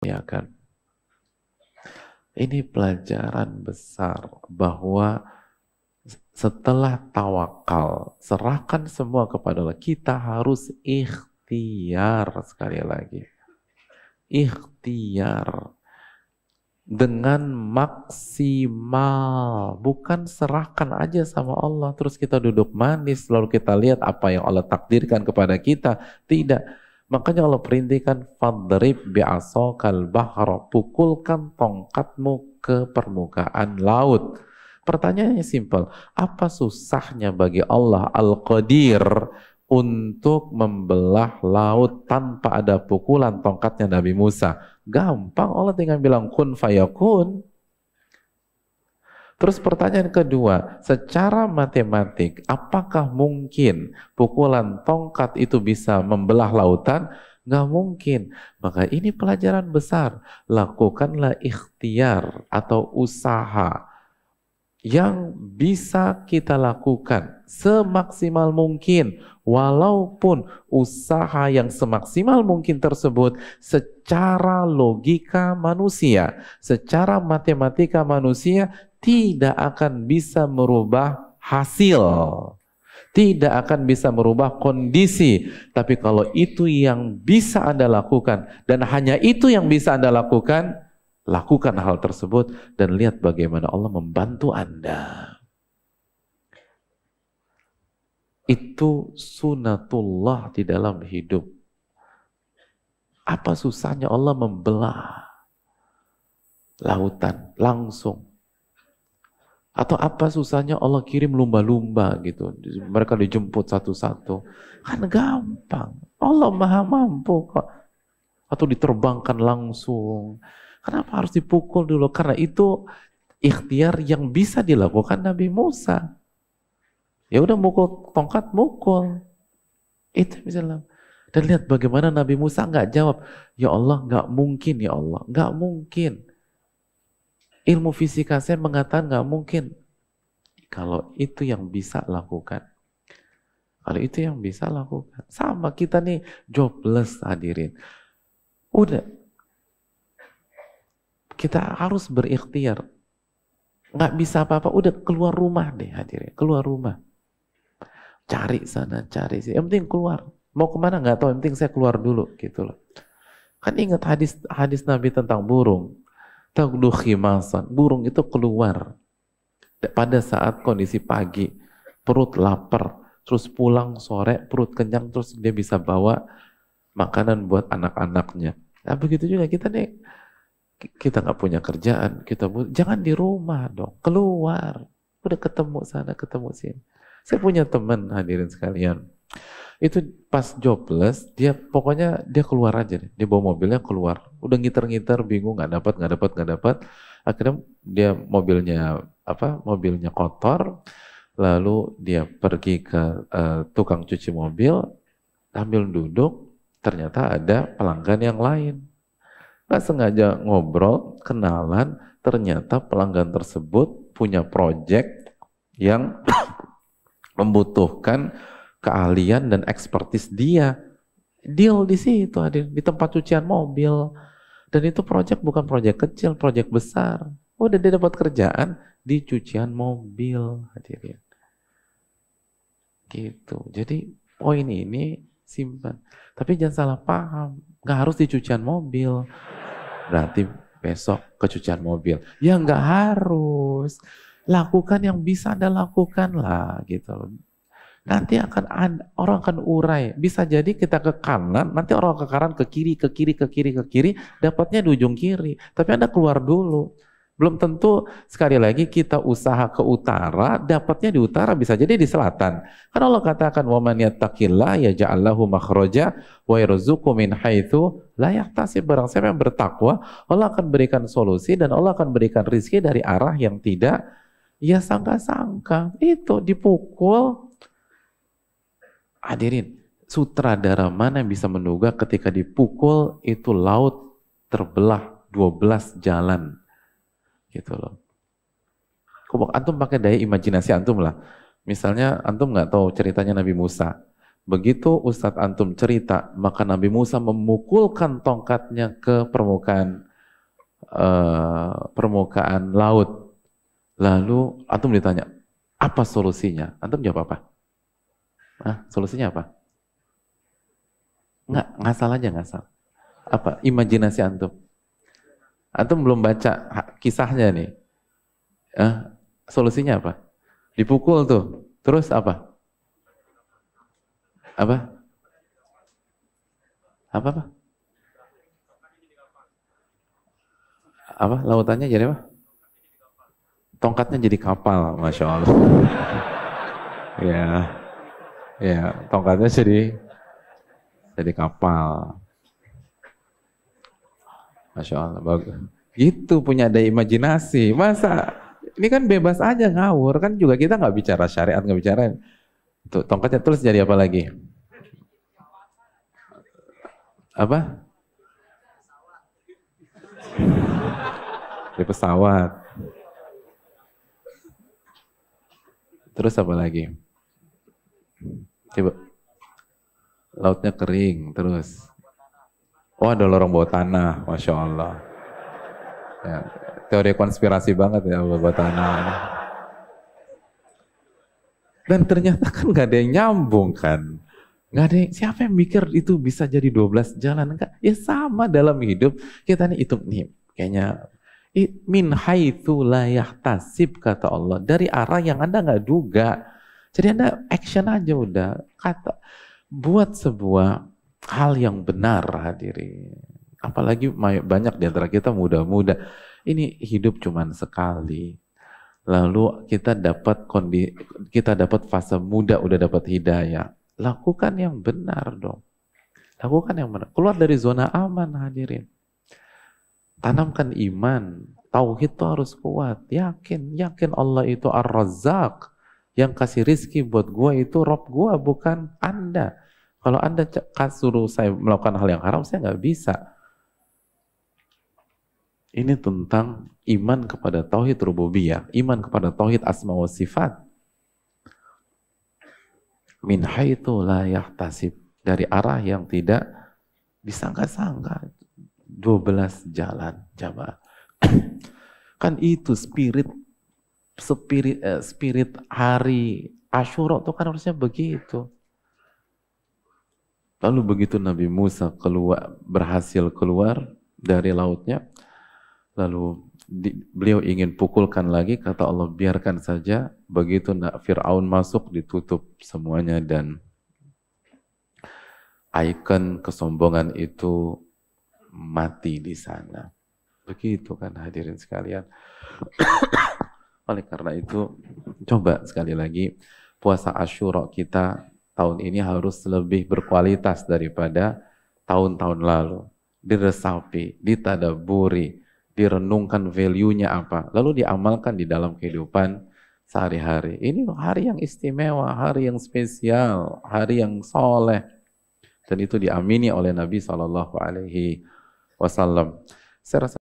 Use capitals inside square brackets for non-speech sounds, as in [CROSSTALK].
muliakan. Ya Ini pelajaran besar bahwa setelah tawakal, serahkan semua kepada Allah. Kita harus ikhtiar sekali lagi. Ikhtiar dengan maksimal, bukan serahkan aja sama Allah terus kita duduk manis lalu kita lihat apa yang Allah takdirkan kepada kita. Tidak Makanya Allah perintahkan fadrib asokal bahro pukulkan tongkatmu ke permukaan laut. Pertanyaannya simpel, apa susahnya bagi Allah Al-Qadir untuk membelah laut tanpa ada pukulan tongkatnya Nabi Musa? Gampang Allah tinggal bilang kun fayakun. Terus pertanyaan kedua, secara matematik apakah mungkin pukulan tongkat itu bisa membelah lautan? Nggak mungkin. Maka ini pelajaran besar. Lakukanlah ikhtiar atau usaha yang bisa kita lakukan semaksimal mungkin walaupun usaha yang semaksimal mungkin tersebut secara logika manusia, secara matematika manusia tidak akan bisa merubah hasil. Tidak akan bisa merubah kondisi. Tapi kalau itu yang bisa Anda lakukan dan hanya itu yang bisa Anda lakukan, lakukan hal tersebut dan lihat bagaimana Allah membantu Anda. Itu sunatullah di dalam hidup. Apa susahnya Allah membelah lautan langsung atau apa susahnya Allah kirim lumba-lumba gitu. Mereka dijemput satu-satu. Kan gampang. Allah maha mampu kok. Atau diterbangkan langsung. Kenapa harus dipukul dulu? Karena itu ikhtiar yang bisa dilakukan Nabi Musa. Ya udah mukul tongkat mukul. Itu misalnya. Dan lihat bagaimana Nabi Musa nggak jawab. Ya Allah nggak mungkin ya Allah. Nggak mungkin. Ilmu fisika saya mengatakan nggak mungkin. Kalau itu yang bisa lakukan. Kalau itu yang bisa lakukan. Sama kita nih jobless hadirin. Udah. Kita harus berikhtiar. Nggak bisa apa-apa. Udah keluar rumah deh hadirin. Keluar rumah. Cari sana, cari sih Yang penting keluar. Mau kemana nggak tahu. Yang penting saya keluar dulu gitu loh. Kan ingat hadis hadis Nabi tentang burung. Tagdu khimasan. Burung itu keluar. Pada saat kondisi pagi, perut lapar, terus pulang sore, perut kenyang, terus dia bisa bawa makanan buat anak-anaknya. Nah begitu juga kita nih, kita nggak punya kerjaan, kita jangan di rumah dong, keluar. Udah ketemu sana, ketemu sini. Saya punya teman hadirin sekalian. Itu pas jobless, dia pokoknya dia keluar aja deh. Dia bawa mobilnya keluar. Udah ngiter-ngiter, bingung nggak dapat, nggak dapat, nggak dapat. Akhirnya dia mobilnya apa? Mobilnya kotor. Lalu dia pergi ke uh, tukang cuci mobil, ambil duduk, ternyata ada pelanggan yang lain. Gak sengaja ngobrol, kenalan, ternyata pelanggan tersebut punya project yang [COUGHS] membutuhkan keahlian dan ekspertis dia. Deal di situ hadir, di tempat cucian mobil. Dan itu proyek bukan proyek kecil, proyek besar. Udah dia dapat kerjaan di cucian mobil hadirin. Ya. Gitu. Jadi poin ini simpan. Tapi jangan salah paham. Gak harus di cucian mobil. Berarti besok ke cucian mobil. Ya nggak harus. Lakukan yang bisa Anda lakukan lah gitu nanti akan ada, orang akan urai. Bisa jadi kita ke kanan, nanti orang ke kanan, ke kiri, ke kiri, ke kiri, ke kiri, dapatnya di ujung kiri. Tapi Anda keluar dulu. Belum tentu sekali lagi kita usaha ke utara, dapatnya di utara bisa jadi di selatan. Karena Allah katakan wa man yattaqillah ya ja'allahu makhraja wa yarzuqhu min haitsu la yahtasib. Barang siapa yang bertakwa, Allah akan berikan solusi dan Allah akan berikan rizki dari arah yang tidak ya sangka-sangka. Itu dipukul Hadirin, sutradara mana yang bisa menduga ketika dipukul itu laut terbelah 12 jalan. Gitu loh. Kok antum pakai daya imajinasi antum lah. Misalnya antum nggak tahu ceritanya Nabi Musa. Begitu Ustadz antum cerita, maka Nabi Musa memukulkan tongkatnya ke permukaan uh, permukaan laut. Lalu antum ditanya, apa solusinya? Antum jawab apa? solusinya apa? Enggak, ngasal aja ngasal. Apa? Imajinasi antum. Antum belum baca kisahnya nih. Ah, solusinya apa? Dipukul tuh. Terus apa? Apa? Apa apa? Apa lautannya jadi apa? Tongkatnya jadi kapal, masya Allah. [LAUGHS] ya. Yeah. Ya, tongkatnya jadi jadi kapal. Masya Allah, bagus. Gitu punya ada imajinasi. Masa ini kan bebas aja ngawur kan juga kita nggak bicara syariat nggak bicara tuh tongkatnya terus jadi apa lagi apa di pesawat terus apa lagi Coba. Lautnya kering terus. Oh ada lorong bawah tanah, Masya Allah. Ya, teori konspirasi banget ya bawah tanah. Dan ternyata kan nggak ada yang nyambung kan. Nggak ada yang, siapa yang mikir itu bisa jadi 12 jalan? Enggak. Ya sama dalam hidup, kita nih itu nih kayaknya min haitsu la yahtasib kata Allah dari arah yang Anda nggak duga jadi Anda action aja udah. Kata buat sebuah hal yang benar hadirin. Apalagi banyak di antara kita muda-muda. Ini hidup cuman sekali. Lalu kita dapat kondi, kita dapat fase muda udah dapat hidayah. Lakukan yang benar dong. Lakukan yang benar. Keluar dari zona aman hadirin. Tanamkan iman. Tauhid itu harus kuat. Yakin, yakin Allah itu ar Razak. Yang kasih rizki buat gue itu Rob gue bukan Anda. Kalau Anda suruh saya melakukan hal yang haram, saya nggak bisa. Ini tentang iman kepada tauhid rububiyah, iman kepada tauhid asma wa sifat. Min haitu la yahtasib dari arah yang tidak disangka-sangka. 12 jalan jamaah. [COUGHS] kan itu spirit spirit, eh, spirit hari Ashura itu kan harusnya begitu. Lalu begitu Nabi Musa keluar berhasil keluar dari lautnya, lalu di, beliau ingin pukulkan lagi, kata Allah biarkan saja. Begitu Fir'aun masuk ditutup semuanya dan ikon kesombongan itu mati di sana. Begitu kan hadirin sekalian. Oleh karena itu, coba sekali lagi puasa Ashura kita tahun ini harus lebih berkualitas daripada tahun-tahun lalu. Diresapi, ditadaburi, direnungkan value-nya apa, lalu diamalkan di dalam kehidupan sehari-hari. Ini hari yang istimewa, hari yang spesial, hari yang soleh. Dan itu diamini oleh Nabi Shallallahu Alaihi Wasallam. Saya rasa